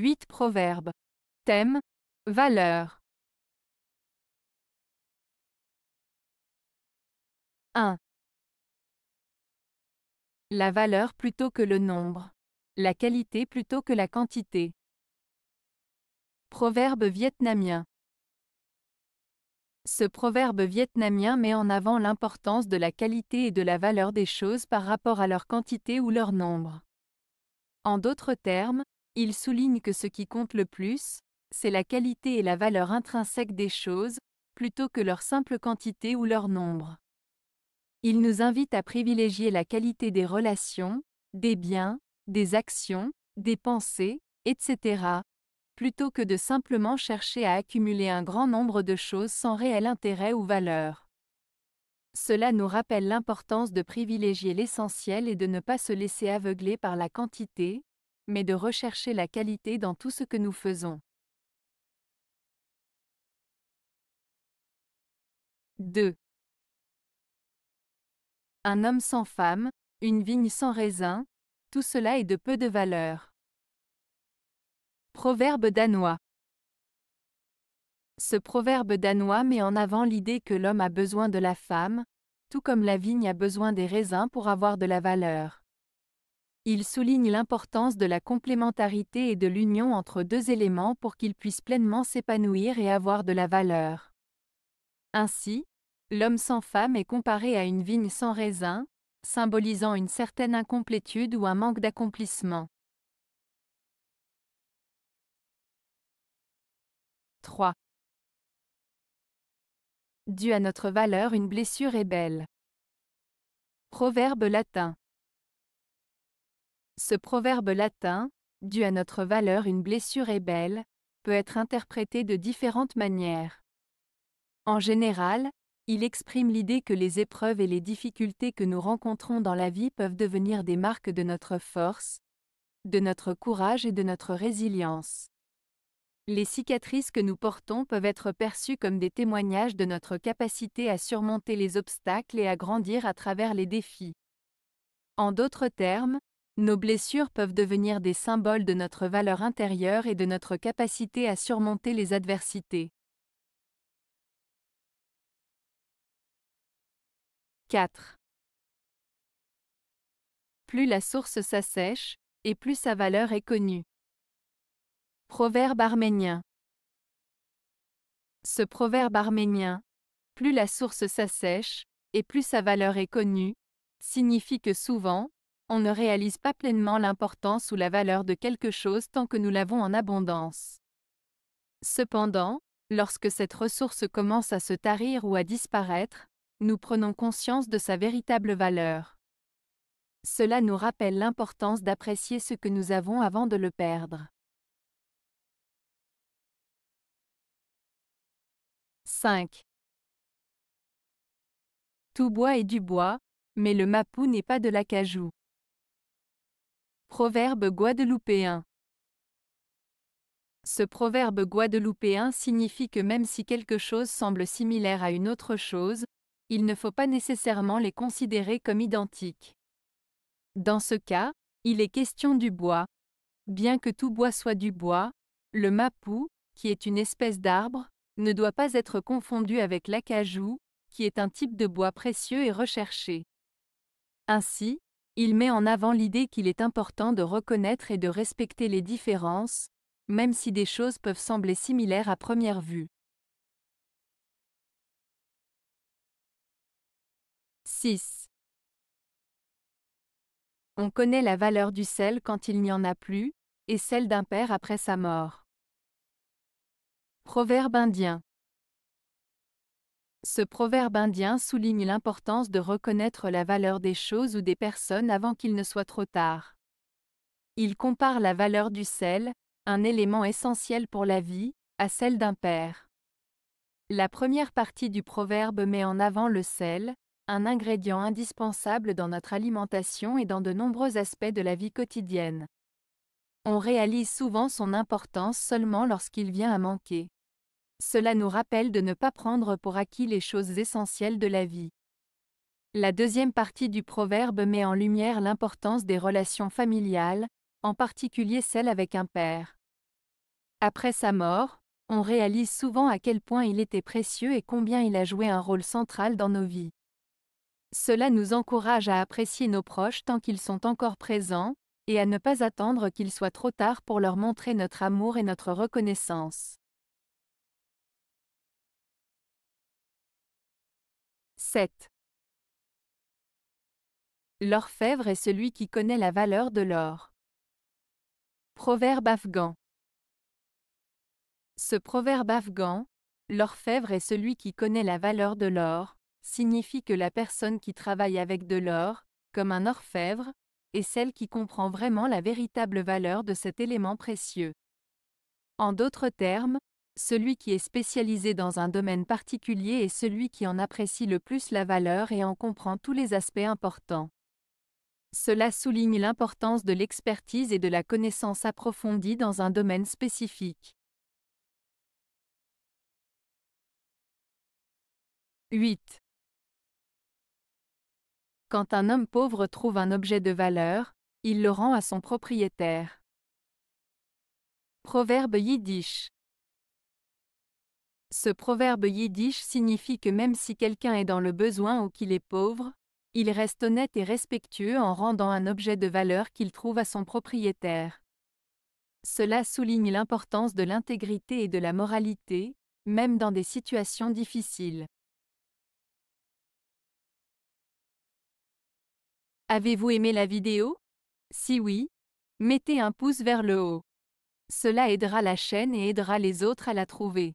8 Proverbes. Thème Valeur. 1. La valeur plutôt que le nombre. La qualité plutôt que la quantité. Proverbe vietnamien. Ce proverbe vietnamien met en avant l'importance de la qualité et de la valeur des choses par rapport à leur quantité ou leur nombre. En d'autres termes, il souligne que ce qui compte le plus, c'est la qualité et la valeur intrinsèque des choses, plutôt que leur simple quantité ou leur nombre. Il nous invite à privilégier la qualité des relations, des biens, des actions, des pensées, etc., plutôt que de simplement chercher à accumuler un grand nombre de choses sans réel intérêt ou valeur. Cela nous rappelle l'importance de privilégier l'essentiel et de ne pas se laisser aveugler par la quantité, mais de rechercher la qualité dans tout ce que nous faisons. 2. Un homme sans femme, une vigne sans raisin, tout cela est de peu de valeur. Proverbe danois. Ce proverbe danois met en avant l'idée que l'homme a besoin de la femme, tout comme la vigne a besoin des raisins pour avoir de la valeur. Il souligne l'importance de la complémentarité et de l'union entre deux éléments pour qu'ils puissent pleinement s'épanouir et avoir de la valeur. Ainsi, l'homme sans femme est comparé à une vigne sans raisin, symbolisant une certaine incomplétude ou un manque d'accomplissement. 3. Due à notre valeur, une blessure est belle. Proverbe latin. Ce proverbe latin, dû à notre valeur une blessure est belle, peut être interprété de différentes manières. En général, il exprime l'idée que les épreuves et les difficultés que nous rencontrons dans la vie peuvent devenir des marques de notre force, de notre courage et de notre résilience. Les cicatrices que nous portons peuvent être perçues comme des témoignages de notre capacité à surmonter les obstacles et à grandir à travers les défis. En d'autres termes, nos blessures peuvent devenir des symboles de notre valeur intérieure et de notre capacité à surmonter les adversités. 4. Plus la source s'assèche, et plus sa valeur est connue. Proverbe arménien. Ce proverbe arménien, plus la source s'assèche, et plus sa valeur est connue, signifie que souvent, on ne réalise pas pleinement l'importance ou la valeur de quelque chose tant que nous l'avons en abondance. Cependant, lorsque cette ressource commence à se tarir ou à disparaître, nous prenons conscience de sa véritable valeur. Cela nous rappelle l'importance d'apprécier ce que nous avons avant de le perdre. 5. Tout bois est du bois, mais le mapou n'est pas de l'acajou. Proverbe guadeloupéen. Ce proverbe guadeloupéen signifie que même si quelque chose semble similaire à une autre chose, il ne faut pas nécessairement les considérer comme identiques. Dans ce cas, il est question du bois. Bien que tout bois soit du bois, le mapou, qui est une espèce d'arbre, ne doit pas être confondu avec l'acajou, qui est un type de bois précieux et recherché. Ainsi, il met en avant l'idée qu'il est important de reconnaître et de respecter les différences, même si des choses peuvent sembler similaires à première vue. 6. On connaît la valeur du sel quand il n'y en a plus, et celle d'un père après sa mort. Proverbe indien. Ce proverbe indien souligne l'importance de reconnaître la valeur des choses ou des personnes avant qu'il ne soit trop tard. Il compare la valeur du sel, un élément essentiel pour la vie, à celle d'un père. La première partie du proverbe met en avant le sel, un ingrédient indispensable dans notre alimentation et dans de nombreux aspects de la vie quotidienne. On réalise souvent son importance seulement lorsqu'il vient à manquer. Cela nous rappelle de ne pas prendre pour acquis les choses essentielles de la vie. La deuxième partie du proverbe met en lumière l'importance des relations familiales, en particulier celles avec un père. Après sa mort, on réalise souvent à quel point il était précieux et combien il a joué un rôle central dans nos vies. Cela nous encourage à apprécier nos proches tant qu'ils sont encore présents, et à ne pas attendre qu'il soit trop tard pour leur montrer notre amour et notre reconnaissance. 7. L'orfèvre est celui qui connaît la valeur de l'or. Proverbe afghan. Ce proverbe afghan, l'orfèvre est celui qui connaît la valeur de l'or, signifie que la personne qui travaille avec de l'or, comme un orfèvre, est celle qui comprend vraiment la véritable valeur de cet élément précieux. En d'autres termes, celui qui est spécialisé dans un domaine particulier est celui qui en apprécie le plus la valeur et en comprend tous les aspects importants. Cela souligne l'importance de l'expertise et de la connaissance approfondie dans un domaine spécifique. 8. Quand un homme pauvre trouve un objet de valeur, il le rend à son propriétaire. Proverbe yiddish ce proverbe yiddish signifie que même si quelqu'un est dans le besoin ou qu'il est pauvre, il reste honnête et respectueux en rendant un objet de valeur qu'il trouve à son propriétaire. Cela souligne l'importance de l'intégrité et de la moralité, même dans des situations difficiles. Avez-vous aimé la vidéo Si oui, mettez un pouce vers le haut. Cela aidera la chaîne et aidera les autres à la trouver.